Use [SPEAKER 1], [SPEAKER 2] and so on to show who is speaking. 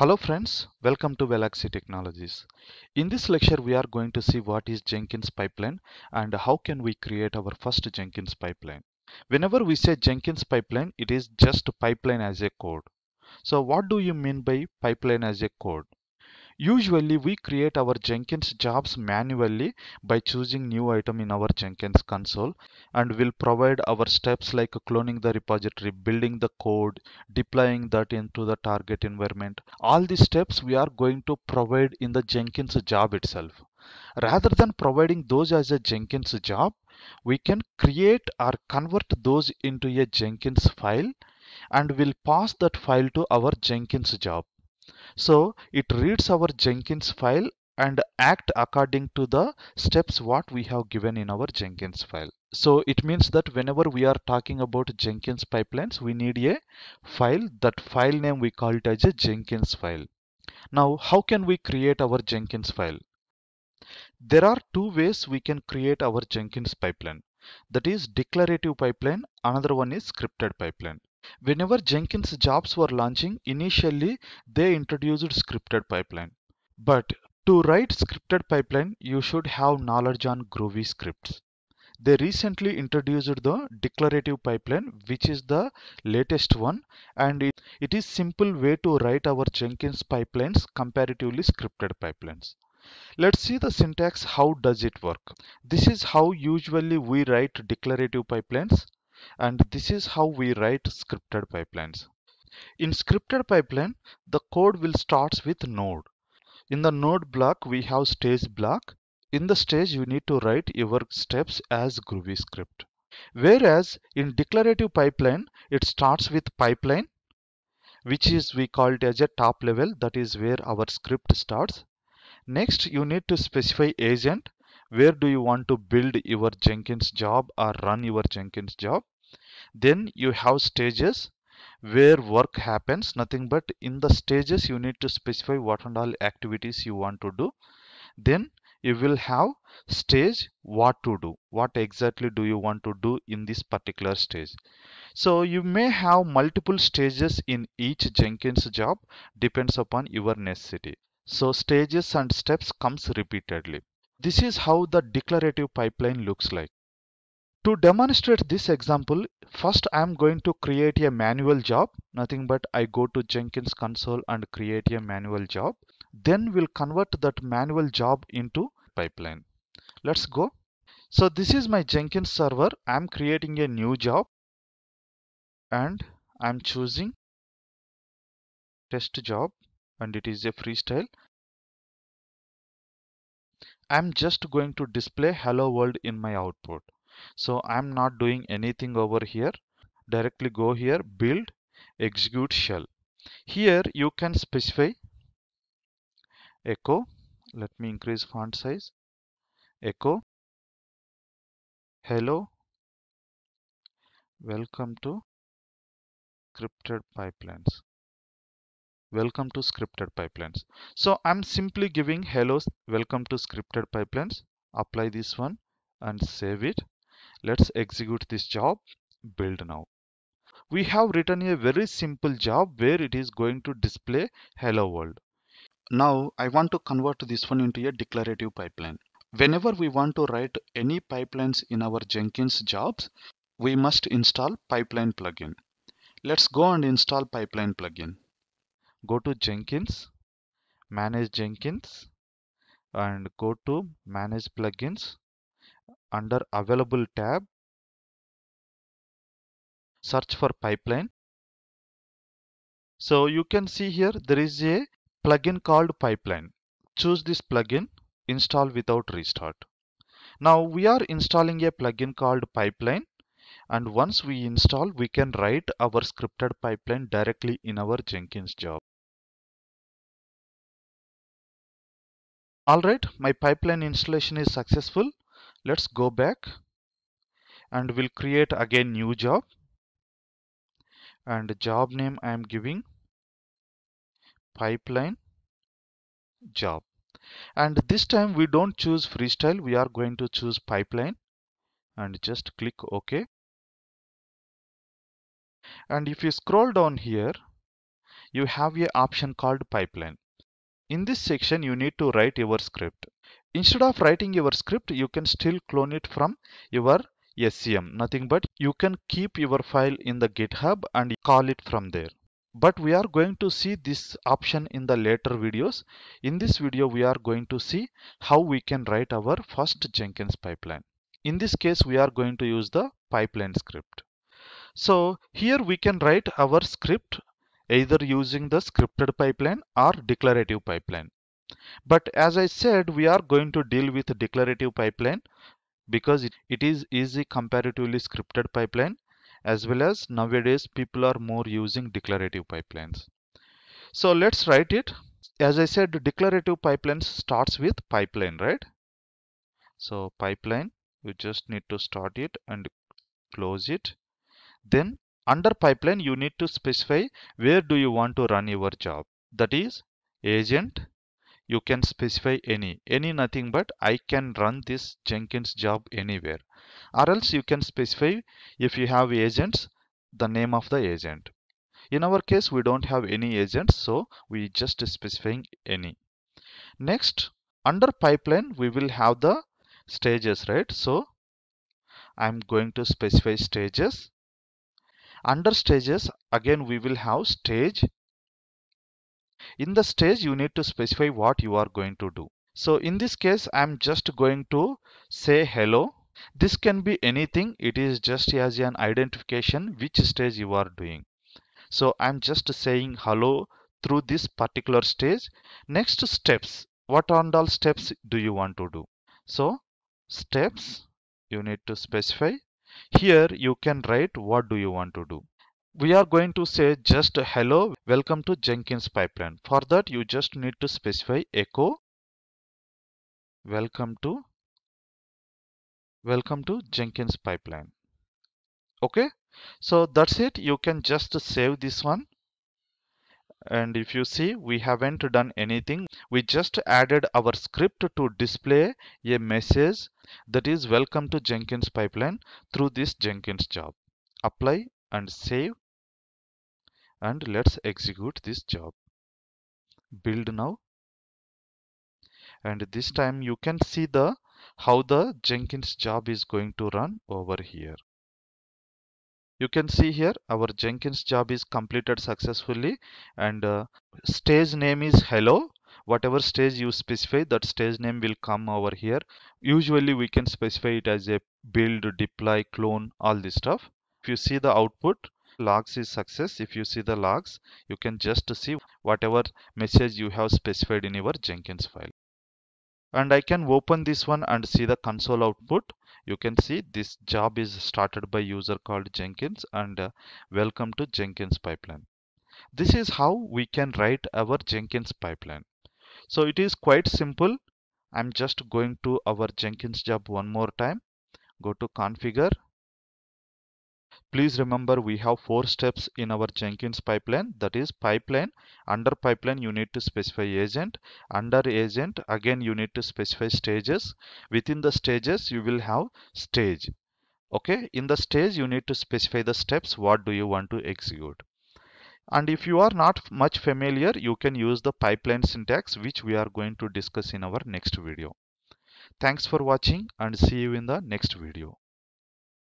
[SPEAKER 1] Hello friends, welcome to Velaxy Technologies. In this lecture we are going to see what is Jenkins pipeline and how can we create our first Jenkins pipeline. Whenever we say Jenkins pipeline, it is just pipeline as a code. So what do you mean by pipeline as a code? Usually we create our Jenkins jobs manually by choosing new item in our Jenkins console and will provide our steps like cloning the repository, building the code, deploying that into the target environment. All these steps we are going to provide in the Jenkins job itself. Rather than providing those as a Jenkins job, we can create or convert those into a Jenkins file and will pass that file to our Jenkins job. So it reads our Jenkins file and act according to the steps what we have given in our Jenkins file. So it means that whenever we are talking about Jenkins pipelines, we need a file. That file name we call it as a Jenkins file. Now, how can we create our Jenkins file? There are two ways we can create our Jenkins pipeline. That is declarative pipeline, another one is scripted pipeline. Whenever Jenkins jobs were launching, initially they introduced scripted pipeline. But to write scripted pipeline, you should have knowledge on Groovy scripts. They recently introduced the declarative pipeline, which is the latest one, and it, it is simple way to write our Jenkins pipelines comparatively scripted pipelines. Let's see the syntax how does it work. This is how usually we write declarative pipelines and this is how we write scripted pipelines. In scripted pipeline, the code will starts with node. In the node block, we have stage block. In the stage, you need to write your steps as Groovy script. Whereas in declarative pipeline, it starts with pipeline, which is we call it as a top level. That is where our script starts. Next, you need to specify agent where do you want to build your jenkins job or run your jenkins job then you have stages where work happens nothing but in the stages you need to specify what and all activities you want to do then you will have stage what to do what exactly do you want to do in this particular stage so you may have multiple stages in each jenkins job depends upon your necessity so stages and steps comes repeatedly this is how the declarative pipeline looks like. To demonstrate this example, first I am going to create a manual job. Nothing but I go to Jenkins console and create a manual job. Then we'll convert that manual job into pipeline. Let's go. So this is my Jenkins server. I'm creating a new job and I'm choosing test job and it is a freestyle. I'm just going to display hello world in my output. So I'm not doing anything over here. Directly go here, build, execute shell. Here you can specify echo. Let me increase font size. Echo. Hello. Welcome to scripted pipelines welcome to scripted pipelines so i'm simply giving hello welcome to scripted pipelines apply this one and save it let's execute this job build now we have written a very simple job where it is going to display hello world now i want to convert this one into a declarative pipeline whenever we want to write any pipelines in our jenkins jobs we must install pipeline plugin let's go and install pipeline plugin go to Jenkins, manage Jenkins and go to manage plugins under available tab. Search for pipeline. So you can see here there is a plugin called pipeline. Choose this plugin, install without restart. Now we are installing a plugin called pipeline and once we install we can write our scripted pipeline directly in our Jenkins job. Alright, my pipeline installation is successful. Let's go back and we'll create again new job and job name I am giving pipeline job and this time we don't choose freestyle we are going to choose pipeline and just click OK and if you scroll down here you have a option called pipeline in this section, you need to write your script. Instead of writing your script, you can still clone it from your SCM. Nothing but you can keep your file in the GitHub and call it from there. But we are going to see this option in the later videos. In this video, we are going to see how we can write our first Jenkins pipeline. In this case, we are going to use the pipeline script. So here we can write our script either using the scripted pipeline or declarative pipeline. But as I said, we are going to deal with declarative pipeline because it is easy comparatively scripted pipeline as well as nowadays people are more using declarative pipelines. So let's write it. As I said, declarative pipeline starts with pipeline, right? So pipeline, you just need to start it and close it. Then under pipeline, you need to specify where do you want to run your job. That is agent. You can specify any, any nothing but I can run this Jenkins job anywhere. Or else you can specify if you have agents, the name of the agent. In our case, we don't have any agents, so we just specifying any. Next, under pipeline, we will have the stages, right? So I'm going to specify stages under stages again we will have stage in the stage you need to specify what you are going to do so in this case i'm just going to say hello this can be anything it is just as an identification which stage you are doing so i'm just saying hello through this particular stage next steps what on all steps do you want to do so steps you need to specify here you can write what do you want to do. We are going to say just hello, welcome to Jenkins pipeline. For that you just need to specify echo welcome to welcome to Jenkins pipeline. Okay, so that's it. You can just save this one and if you see we haven't done anything we just added our script to display a message that is welcome to jenkins pipeline through this jenkins job apply and save and let's execute this job build now and this time you can see the how the jenkins job is going to run over here you can see here our jenkins job is completed successfully and uh, stage name is hello whatever stage you specify that stage name will come over here usually we can specify it as a build deploy clone all this stuff if you see the output logs is success if you see the logs you can just see whatever message you have specified in your jenkins file and I can open this one and see the console output you can see this job is started by user called Jenkins and uh, welcome to Jenkins pipeline this is how we can write our Jenkins pipeline so it is quite simple I'm just going to our Jenkins job one more time go to configure Please remember we have four steps in our Jenkins pipeline that is pipeline. Under pipeline you need to specify agent. Under agent again you need to specify stages. Within the stages you will have stage. Okay, in the stage you need to specify the steps what do you want to execute. And if you are not much familiar you can use the pipeline syntax which we are going to discuss in our next video. Thanks for watching and see you in the next video.